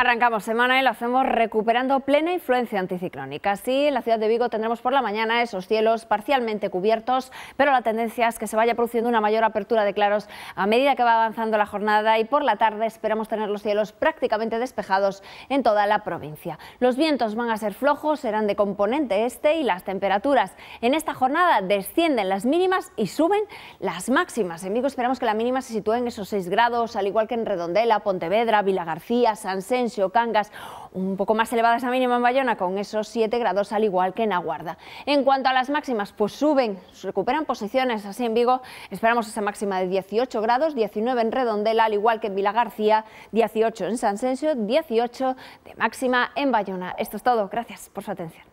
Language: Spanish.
Arrancamos semana y lo hacemos recuperando plena influencia anticiclónica. Así, en la ciudad de Vigo tendremos por la mañana esos cielos parcialmente cubiertos, pero la tendencia es que se vaya produciendo una mayor apertura de claros a medida que va avanzando la jornada y por la tarde esperamos tener los cielos prácticamente despejados en toda la provincia. Los vientos van a ser flojos, serán de componente este y las temperaturas en esta jornada descienden las mínimas y suben las máximas. En Vigo esperamos que la mínima se sitúe en esos 6 grados, al igual que en Redondela, Pontevedra, Vila García, San Senso, o Cangas, un poco más elevadas a mínima en Bayona con esos 7 grados al igual que en Aguarda. En cuanto a las máximas, pues suben, recuperan posiciones, así en Vigo esperamos esa máxima de 18 grados, 19 en Redondela, al igual que en Vila García, 18 en San Sensio, 18 de máxima en Bayona. Esto es todo, gracias por su atención.